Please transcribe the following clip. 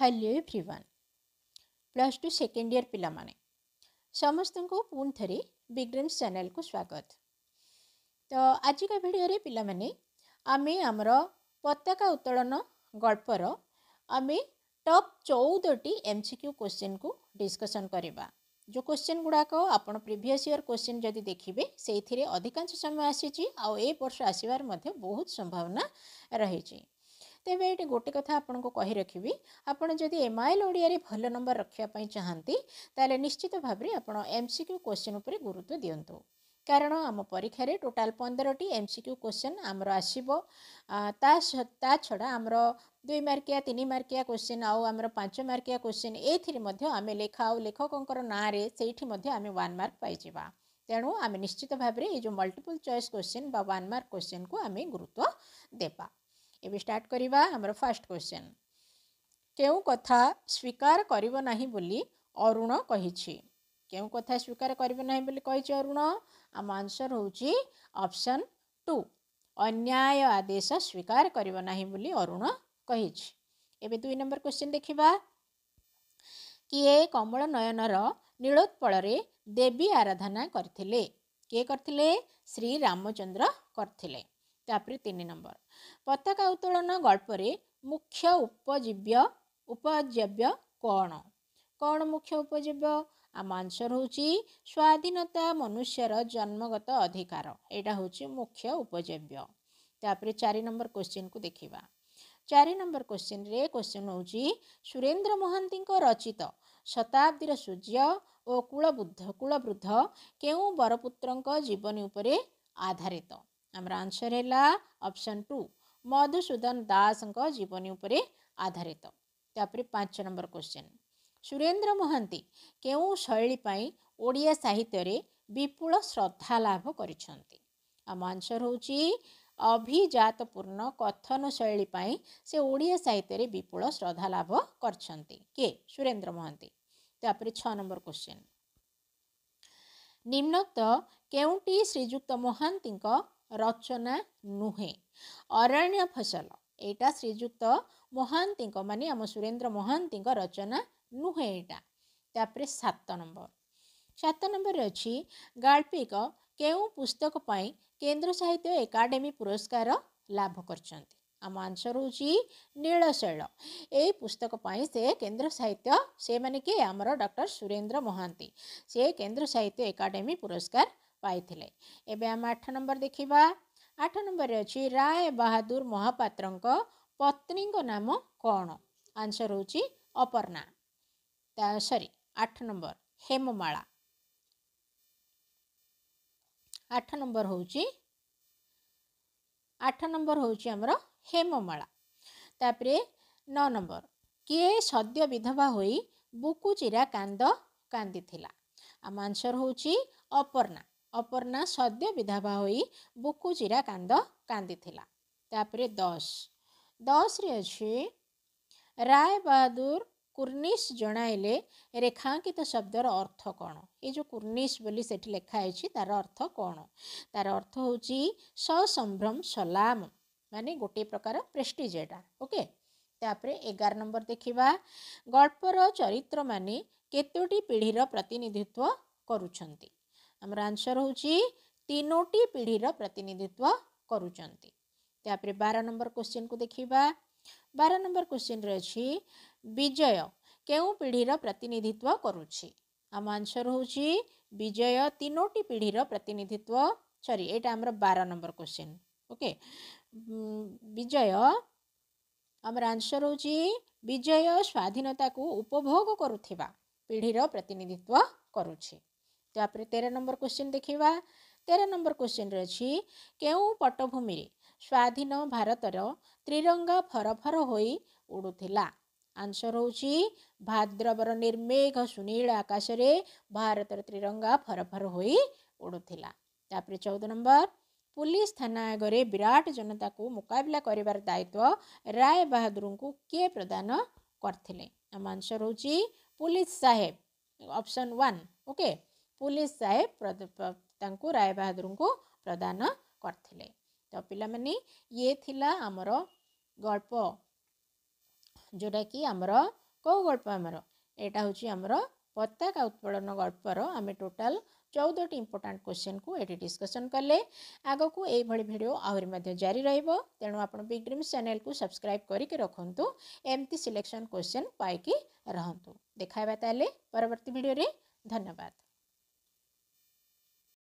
hello everyone plus two second year ପିଲାମାନେ ସମସ୍ତଙ୍କୁ ପୁଣି ଥରେ ବିଗ୍ରେମ୍ସ ଚ୍ୟାନେଲକୁ ସ୍ୱାଗତ ତ ଆଜିକା ଭିଡ଼ିଓରେ ପିଲାମାନେ ଆମେ ଆମର ପତାକା ଉତ୍ତୋଳନ ଗଳ୍ପର ଆମେ ଟପ୍ ଚଉଦଟି ଏମ୍ ସି କ୍ୟୁ କୋଶ୍ଚିନ୍କୁ ଡିସ୍କସନ୍ କରିବା ଯେଉଁ କୋଶ୍ଚିନ୍ ଗୁଡ଼ାକ ଆପଣ ପ୍ରିଭିୟସ୍ ଇୟର୍ କୋଶ୍ଚିନ୍ ଯଦି ଦେଖିବେ ସେଇଥିରେ ଅଧିକାଂଶ ସମୟ ଆସିଛି ଆଉ ଏ ବର୍ଷ ଆସିବାର ମଧ୍ୟ ବହୁତ ସମ୍ଭାବନା ରହିଛି ତେବେ ଏଇଠି ଗୋଟେ କଥା ଆପଣଙ୍କୁ କହି ରଖିବି ଆପଣ ଯଦି ଏମ୍ଆଇଏଲ୍ ଓଡ଼ିଆରେ ଭଲ ନମ୍ବର ରଖିବା ପାଇଁ ଚାହାନ୍ତି ତାହେଲେ ନିଶ୍ଚିତ ଭାବରେ ଆପଣ ଏମ୍ସିକ୍ୟୁ କ୍ୱେଶ୍ଚିନ୍ ଉପରେ ଗୁରୁତ୍ୱ ଦିଅନ୍ତୁ କାରଣ ଆମ ପରୀକ୍ଷାରେ ଟୋଟାଲ୍ ପନ୍ଦରଟି ଏମ୍ସିକ୍ୟୁ କ୍ୱେଶ୍ଚିନ୍ ଆମର ଆସିବ ତା ତା ଛଡ଼ା ଆମର ଦୁଇ ମାର୍କିଆ ତିନି ମାର୍କିଆ କ୍ୱେଶ୍ଚିନ୍ ଆଉ ଆମର ପାଞ୍ଚ ମାର୍କିଆ କ୍ୱେଶ୍ଚିନ୍ ଏଇଥିରେ ମଧ୍ୟ ଆମେ ଲେଖା ଆଉ ଲେଖକଙ୍କର ନାଁରେ ସେଇଠି ମଧ୍ୟ ଆମେ ୱାନ୍ ମାର୍କ ପାଇଯିବା ତେଣୁ ଆମେ ନିଶ୍ଚିତ ଭାବରେ ଏଇ ଯେଉଁ ମଲ୍ଟିପୁଲ୍ ଚଏସ୍ କ୍ୱେଶ୍ଚିନ୍ ବା ୱାନ୍ ମାର୍କ କ୍ୱେଶ୍ଚିନ୍କୁ ଆମେ ଗୁରୁତ୍ୱ ଦେବା ଏବେ ଷ୍ଟାର୍ଟ କରିବା ଆମର ଫାର୍ଷ୍ଟ କ୍ୱେଶ୍ଚନ୍ କେଉଁ କଥା ସ୍ୱୀକାର କରିବ ନାହିଁ ବୋଲି ଅରୁଣ କହିଛି କେଉଁ କଥା ସ୍ୱୀକାର କରିବ ନାହିଁ ବୋଲି କହିଛି ଅରୁଣ ଆମ ଆନ୍ସର୍ ହେଉଛି ଅପସନ୍ ଟୁ ଅନ୍ୟାୟ ଆଦେଶ ସ୍ୱୀକାର କରିବ ନାହିଁ ବୋଲି ଅରୁଣ କହିଛି ଏବେ ଦୁଇ ନମ୍ବର କ୍ୱେଶ୍ଚିନ୍ ଦେଖିବା କିଏ କମଳ ନୟନର ନୀଳୋତ୍ପଳରେ ଦେବୀ ଆରାଧନା କରିଥିଲେ କିଏ କରିଥିଲେ ଶ୍ରୀ ରାମଚନ୍ଦ୍ର କରିଥିଲେ ତାପରେ ତିନି ନମ୍ବର ପତାକା ଉତ୍ତୋଳନ ଗଳ୍ପରେ ମୁଖ୍ୟ ଉପଜୀବ୍ୟ ଉପଜୀବ୍ୟ କ'ଣ କ'ଣ ମୁଖ୍ୟ ଉପଜୀବ୍ୟ ଆମ ଆନ୍ସର ହେଉଛି ସ୍ୱାଧୀନତା ମନୁଷ୍ୟର ଜନ୍ମଗତ ଅଧିକାର ଏଇଟା ହେଉଛି ମୁଖ୍ୟ ଉପଜୀବ୍ୟ ତାପରେ ଚାରି ନମ୍ବର କୋଶ୍ଚିନ୍କୁ ଦେଖିବା ଚାରି ନମ୍ବର କୋଶ୍ଚିନ୍ରେ କୋଶ୍ଚିନ୍ ହେଉଛି ସୁରେନ୍ଦ୍ର ମହାନ୍ତିଙ୍କ ରଚିତ ଶତାବ୍ଦୀର ସୂର୍ଯ୍ୟ ଓ କୁଳବୃଦ୍ଧ କୁଳବୃଦ୍ଧ କେଉଁ ବରପୁତ୍ରଙ୍କ ଜୀବନୀ ଉପରେ ଆଧାରିତ ଆମର ଆନ୍ସର ହେଲା ଅପସନ୍ ଟୁ ମଧୁସୂଦନ ଦାସଙ୍କ ଜୀବନୀ ଉପରେ ଆଧାରିତ ତାପରେ ପାଞ୍ଚ ନମ୍ବର କ୍ୱେଶ୍ଚିନ୍ ସୁରେନ୍ଦ୍ର ମହାନ୍ତି କେଉଁ ଶୈଳୀ ପାଇଁ ଓଡ଼ିଆ ସାହିତ୍ୟରେ ବିପୁଳ ଶ୍ରଦ୍ଧା ଲାଭ କରିଛନ୍ତି ଆମ ଆନ୍ସର ହେଉଛି ଅଭିଜାତପୂର୍ଣ୍ଣ କଥନ ଶୈଳୀ ପାଇଁ ସେ ଓଡ଼ିଆ ସାହିତ୍ୟରେ ବିପୁଳ ଶ୍ରଦ୍ଧା ଲାଭ କରିଛନ୍ତି କିଏ ସୁରେନ୍ଦ୍ର ମହାନ୍ତି ତାପରେ ଛଅ ନମ୍ବର କ୍ୱେଶ୍ଚିନ୍ ନିମ୍ନକ୍ତ କେଉଁଟି ଶ୍ରୀଯୁକ୍ତ ମହାନ୍ତିଙ୍କ ରଚନା ନୁହେଁ ଅରଣ୍ୟ ଫସଲ ଏଇଟା ଶ୍ରୀଯୁକ୍ତ ମହାନ୍ତିଙ୍କ ମାନେ ଆମ ସୁରେନ୍ଦ୍ର ମହାନ୍ତିଙ୍କ ରଚନା ନୁହେଁ ଏଇଟା ତାପରେ ସାତ ନମ୍ବର ସାତ ନମ୍ବରରେ ଅଛି ଗାଳ୍ପିକ କେଉଁ ପୁସ୍ତକ ପାଇଁ କେନ୍ଦ୍ର ସାହିତ୍ୟ ଏକାଡେମୀ ପୁରସ୍କାର ଲାଭ କରିଛନ୍ତି ଆମ ଆନ୍ସର୍ ହେଉଛି ନୀଳଶୈଳ ଏହି ପୁସ୍ତକ ପାଇଁ ସେ କେନ୍ଦ୍ର ସାହିତ୍ୟ ସେମାନେ କିଏ ଆମର ଡକ୍ଟର ସୁରେନ୍ଦ୍ର ମହାନ୍ତି ସେ କେନ୍ଦ୍ର ସାହିତ୍ୟ ଏକାଡେମୀ ପୁରସ୍କାର ପାଇଥିଲେ ଏବେ ଆମେ ଆଠ ନମ୍ବର ଦେଖିବା ଆଠ ନମ୍ବରରେ ଅଛି ରାୟ ବାହାଦୁର ମହାପାତ୍ରଙ୍କ ପତ୍ନୀଙ୍କ ନାମ କ'ଣ ଆନ୍ସର୍ ହେଉଛି ଅପର୍ଣ୍ଣା ତା ସରି ଆଠ ନମ୍ବର ହେମମାଳା ଆଠ ନମ୍ବର ହେଉଛି ଆଠ ନମ୍ବର ହେଉଛି ଆମର ହେମମାଳା ତାପରେ ନଅ ନମ୍ବର କିଏ ସଦ୍ୟ ବିଧବା ହୋଇ ବୁକୁ ଚିରା କାନ୍ଦ କାନ୍ଦିଥିଲା ଆମ ଆନ୍ସର୍ ହେଉଛି ଅପର୍ଣ୍ଣା ଅପର୍ଣ୍ଣା ସଦ୍ୟ ବିଧାବା ହୋଇ ବୁକୁ ଚିରା କାନ୍ଦ କାନ୍ଦିଥିଲା ତାପରେ ଦଶ ଦଶରେ ଅଛି ରାୟ ବାହାଦୁର কুর্নিশ জনাইলে রেখাঙ্কিত শব্দর অর্থ কোণ এই যে কুর্নিশ বলে সেটি লেখা হয়েছে তার অর্থ কোণ তার অর্থ হচ্ছে সসম্ভ্রম সলাম মানে গোটিয়ে প্রকার প্রেষ্টিজ এটা ওকে তাপরে এগার নম্বর দেখিবা গল্পর চরিত্র মানে কেতোটি পিঢ়ির প্রতিনিধিত্ব করুছন্তি ଆମର ଆନ୍ସର୍ ହେଉଛି ତିନୋଟି ପିଢ଼ିର ପ୍ରତିନିଧିତ୍ୱ କରୁଛନ୍ତି ତାପରେ ବାର ନମ୍ବର କୋଶ୍ଚିନ୍କୁ ଦେଖିବା ବାର ନମ୍ବର କୋଶ୍ଚିନ୍ରେ ଅଛି ବିଜୟ କେଉଁ ପିଢ଼ିର ପ୍ରତିନିଧିତ୍ୱ କରୁଛି ଆମ ଆନ୍ସର୍ ହେଉଛି ବିଜୟ ତିନୋଟି ପିଢ଼ିର ପ୍ରତିନିଧିତ୍ୱ ସରି ଏଇଟା ଆମର ବାର ନମ୍ବର କୋଶ୍ଚିନ୍ ଓକେ ବିଜୟ ଆମର ଆନ୍ସର୍ ହେଉଛି ବିଜୟ ସ୍ୱାଧୀନତାକୁ ଉପଭୋଗ କରୁଥିବା ପିଢ଼ିର ପ୍ରତିନିଧିତ୍ୱ କରୁଛି ତାପରେ ତେର ନମ୍ବର କ୍ୱେଶ୍ଚିନ୍ ଦେଖିବା ତେର ନମ୍ବର କ୍ୱେଶ୍ଚିନ୍ରେ ଅଛି କେଉଁ ପଟଭୂମିରେ ସ୍ୱାଧୀନ ଭାରତର ତ୍ରିରଙ୍ଗା ଫରଫର ହୋଇ ଉଡ଼ୁଥିଲା ଆନ୍ସର୍ ହେଉଛି ଭାଦ୍ରବର ନିର୍ମେଘ ସୁନୀଳ ଆକାଶରେ ଭାରତର ତ୍ରିରଙ୍ଗା ଫରଫର ହୋଇ ଉଡ଼ୁଥିଲା ତାପରେ ଚଉଦ ନମ୍ବର ପୁଲିସ ଥାନା ଆଗରେ ବିରାଟ ଜନତାକୁ ମୁକାବିଲା କରିବାର ଦାୟିତ୍ୱ ରାୟ ବାହାଦୁରଙ୍କୁ କିଏ ପ୍ରଦାନ କରିଥିଲେ ଆମ ଆନ୍ସର୍ ହେଉଛି ପୁଲିସ ସାହେବ ଅପସନ୍ ୱାନ୍ ଓକେ पुलिस साहेब रायबादुर को प्रदान करते तो पाने ये थिला आमर गल्प जोटा कि आमर कौ गल्प आमर यटा हूँ आमर पताका उत्पोड़न गल्पर आम टोटाल चौदह इंपोर्टाट क्वेश्चन को ये डिस्कसन कले आग को यही भिड आहरी जारी रेणु बिग ड्रीम्स चेल को सब्सक्राइब करके रखु एमती सिलेक्शन क्वेश्चन पाई रहा देखा तेल परवर्त भिडे धन्यवाद